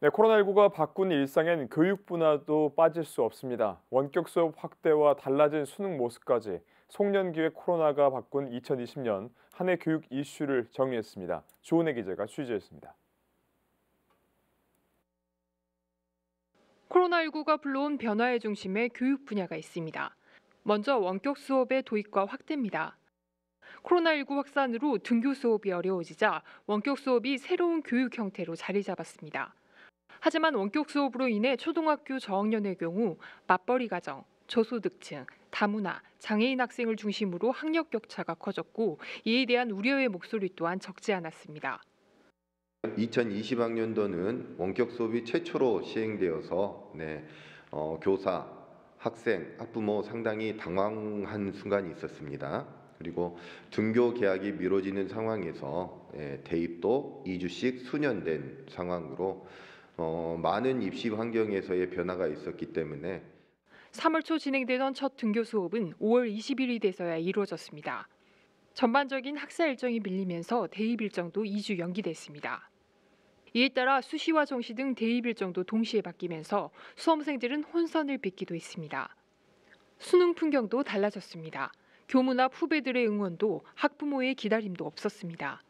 네, 코로나19가 바꾼 일상엔 교육 분야도 빠질 수 없습니다. 원격 수업 확대와 달라진 수능 모습까지 송년기의 코로나가 바꾼 2020년 한 해 교육 이슈를 정리했습니다. 조은혜 기자가 취재했습니다. 코로나19가 불러온 변화의 중심에 교육 분야가 있습니다. 먼저 원격 수업의 도입과 확대입니다. 코로나19 확산으로 등교 수업이 어려워지자 원격 수업이 새로운 교육 형태로 자리 잡았습니다. 하지만 원격 수업으로 인해 초등학교 저학년의 경우 맞벌이 가정, 저소득층, 다문화, 장애인 학생을 중심으로 학력 격차가 커졌고 이에 대한 우려의 목소리 또한 적지 않았습니다. 2020학년도는 원격 수업이 최초로 시행되어서 네, 어, 교사, 학생, 학부모 상당히 당황한 순간이 있었습니다. 그리고 등교 계약이 미뤄지는 상황에서 예, 대입도 2주씩 수년된 상황으로 어, 많은 입시 환경에서의 변화가 있었기 때문에 3월 초 진행되던 첫 등교 수업은 5월 20일이 돼서야 이루어졌습니다. 전반적인 학사 일정이 밀리면서 대입 일정도 2주 연기됐습니다. 이에 따라 수시와 정시 등 대입 일정도 동시에 바뀌면서 수험생들은 혼선을 빚기도 했습니다. 수능 풍경도 달라졌습니다. 교문 앞 후배들의 응원도 학부모의 기다림도 없었습니다.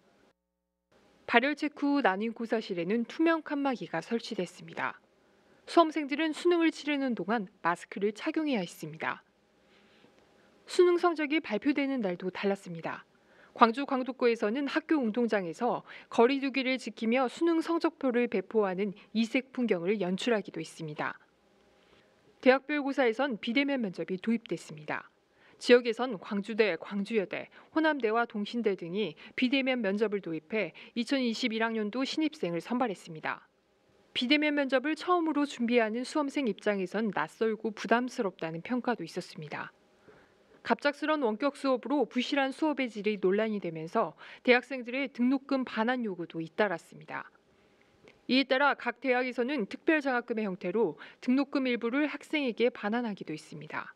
발열 체크 후 나뉜 고사실에는 투명 칸막이가 설치됐습니다. 수험생들은 수능을 치르는 동안 마스크를 착용해야 했습니다. 수능 성적이 발표되는 날도 달랐습니다. 광주 광독구에서는 학교 운동장에서 거리두기를 지키며 수능 성적표를 배포하는 이색 풍경을 연출하기도 했습니다. 대학별 고사에선 비대면 면접이 도입됐습니다. 지역에선 광주대, 광주여대, 호남대와 동신대 등이 비대면 면접을 도입해 2021학년도 신입생을 선발했습니다. 비대면 면접을 처음으로 준비하는 수험생 입장에선 낯설고 부담스럽다는 평가도 있었습니다. 갑작스런 원격 수업으로 부실한 수업의 질이 논란이 되면서 대학생들의 등록금 반환 요구도 잇따랐습니다. 이에 따라 각 대학에서는 특별 장학금의 형태로 등록금 일부를 학생에게 반환하기도 했습니다.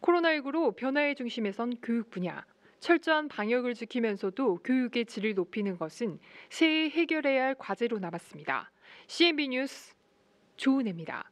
코로나19로 변화의 중심에선 교육 분야, 철저한 방역을 지키면서도 교육의 질을 높이는 것은 새해 해결해야 할 과제로 남았습니다. CNB 뉴스 조은혜입니다.